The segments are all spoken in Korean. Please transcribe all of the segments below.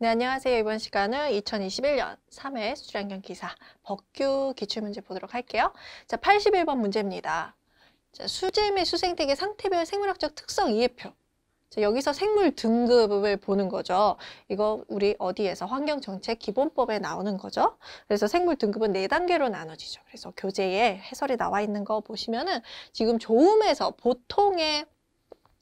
네, 안녕하세요. 이번 시간은 2021년 3회 수출안경 기사 법규 기출문제 보도록 할게요. 자, 81번 문제입니다. 자, 수재 및 수생태계 상태별 생물학적 특성 이해표. 자, 여기서 생물 등급을 보는 거죠. 이거 우리 어디에서 환경정책 기본법에 나오는 거죠. 그래서 생물 등급은 네단계로 나눠지죠. 그래서 교재에 해설이 나와 있는 거 보시면은 지금 조음에서 보통의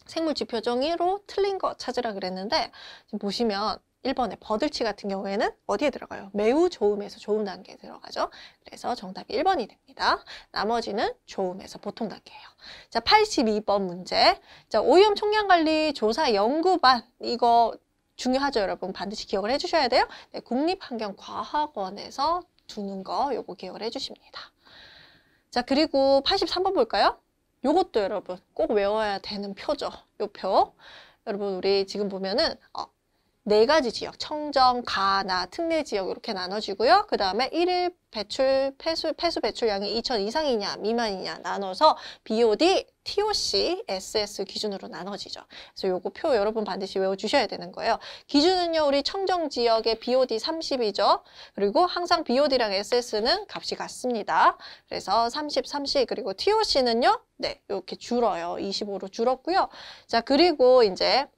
생물 지표정의로 틀린 거 찾으라 그랬는데 지금 보시면 1번에 버들치 같은 경우에는 어디에 들어가요? 매우 좋음에서 좋은 단계에 들어가죠. 그래서 정답이 1번이 됩니다. 나머지는 좋음에서 보통 단계예요. 자, 82번 문제. 자, 오염 총량관리 조사 연구반 이거 중요하죠, 여러분. 반드시 기억을 해주셔야 돼요. 네, 국립환경과학원에서 두는 거 요거 기억을 해주십니다. 자, 그리고 83번 볼까요? 요것도 여러분 꼭 외워야 되는 표죠. 요 표. 여러분 우리 지금 보면은 어, 네 가지 지역, 청정, 가나, 특례 지역 이렇게 나눠지고요. 그 다음에 일일 배출, 폐수, 폐수 배출량이 2천 이상이냐, 미만이냐 나눠서 BOD, TOC, SS 기준으로 나눠지죠. 그래서 요거 표 여러분 반드시 외워주셔야 되는 거예요. 기준은요, 우리 청정 지역의 BOD 30이죠. 그리고 항상 BOD랑 SS는 값이 같습니다. 그래서 30, 30, 그리고 TOC는요, 네, 이렇게 줄어요. 25로 줄었고요. 자, 그리고 이제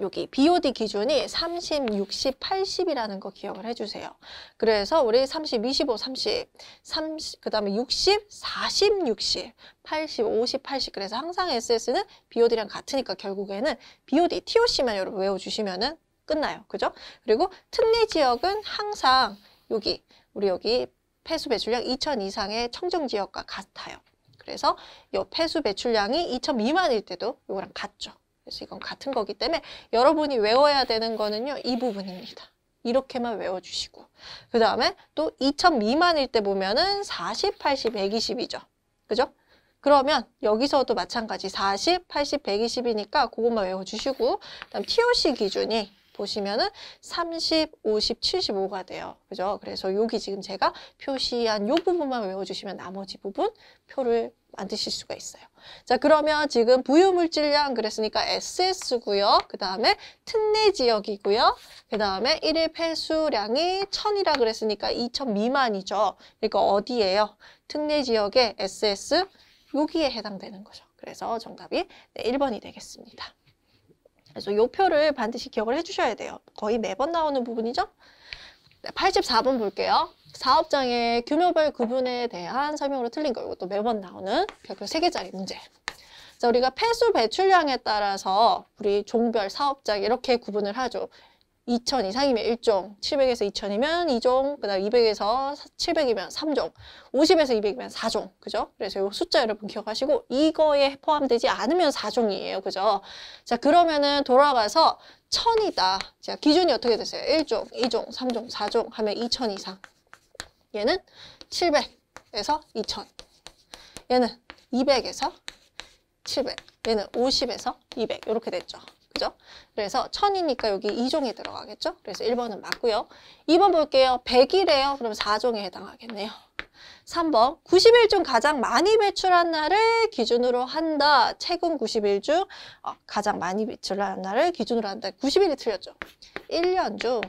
여기 BOD 기준이 30, 60, 80이라는 거 기억을 해주세요. 그래서 우리 30, 25, 30, 30, 그 다음에 60, 40, 60, 80, 50, 80. 그래서 항상 SS는 BOD랑 같으니까 결국에는 BOD, TOC만 여러분 외워주시면은 끝나요. 그죠? 그리고 특례 지역은 항상 여기, 우리 여기 폐수 배출량 2000 이상의 청정 지역과 같아요. 그래서 이 폐수 배출량이 2000 미만일 때도 이거랑 같죠. 그래서 이건 같은 거기 때문에 여러분이 외워야 되는 거는요. 이 부분입니다. 이렇게만 외워주시고 그 다음에 또 2000 미만일 때 보면은 40, 80, 120이죠. 그죠? 그러면 여기서도 마찬가지 40, 80, 120이니까 그것만 외워주시고 그다음 TOC 기준이 보시면은 30, 50, 75가 돼요. 그죠? 그래서 여기 지금 제가 표시한 요 부분만 외워주시면 나머지 부분 표를 만드실 수가 있어요. 자 그러면 지금 부유물질량 그랬으니까 SS고요. 그 다음에 특례 지역이고요. 그 다음에 일일 폐수량이 1000이라 그랬으니까 2000 미만이죠. 그러니까 어디예요? 특례 지역의 SS 여기에 해당되는 거죠. 그래서 정답이 네, 1번이 되겠습니다. 그래서 요 표를 반드시 기억을 해주셔야 돼요. 거의 매번 나오는 부분이죠. 84번 볼게요. 사업장의 규모별 구분에 대한 설명으로 틀린 거 이것도 매번 나오는 별표 3개짜리 문제. 자, 우리가 폐수 배출량에 따라서 우리 종별 사업장 이렇게 구분을 하죠. 2천 이상이면 1종, 700에서 2천이면 2종, 그 다음 200에서 700이면 3종, 50에서 200이면 4종, 그죠? 그래서 이 숫자 여러분 기억하시고 이거에 포함되지 않으면 4종이에요, 그죠? 자, 그러면은 돌아가서 천이다. 자, 기준이 어떻게 되세요? 1종, 2종, 3종, 4종 하면 2천 이상. 얘는 700에서 2천. 얘는 200에서 700. 얘는 50에서 200. 이렇게 됐죠. 그죠? 그래서 천이니까 여기 2종이 들어가겠죠? 그래서 1번은 맞고요. 2번 볼게요. 100이래요. 그럼 4종에 해당하겠네요. 3번 90일 중 가장 많이 배출한 날을 기준으로 한다. 최근 90일 중 어, 가장 많이 배출한 날을 기준으로 한다. 90일이 틀렸죠. 1년 중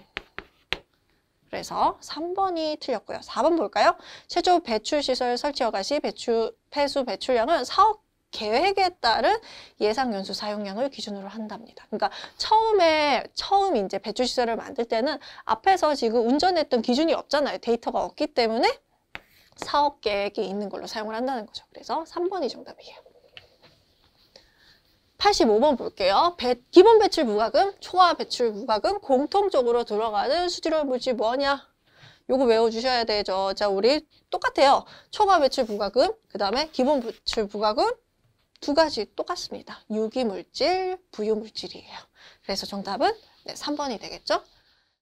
그래서 3번이 틀렸고요. 4번 볼까요? 최초 배출시설 설치허가 시 배출, 폐수 배출량은 4억 계획에 따른 예상 연수 사용량을 기준으로 한답니다. 그러니까 처음에 처음 이제 배출 시설을 만들 때는 앞에서 지금 운전했던 기준이 없잖아요. 데이터가 없기 때문에 사업 계획이 있는 걸로 사용을 한다는 거죠. 그래서 3번이 정답이에요. 85번 볼게요. 배, 기본 배출 부과금 초과 배출 부과금 공통적으로 들어가는 수질료 물질 뭐냐? 요거 외워주셔야 되죠. 자, 우리 똑같아요. 초과 배출 부과금, 그 다음에 기본 배출 부과금, 두 가지 똑같습니다. 유기물질, 부유물질이에요. 그래서 정답은 네, 3번이 되겠죠?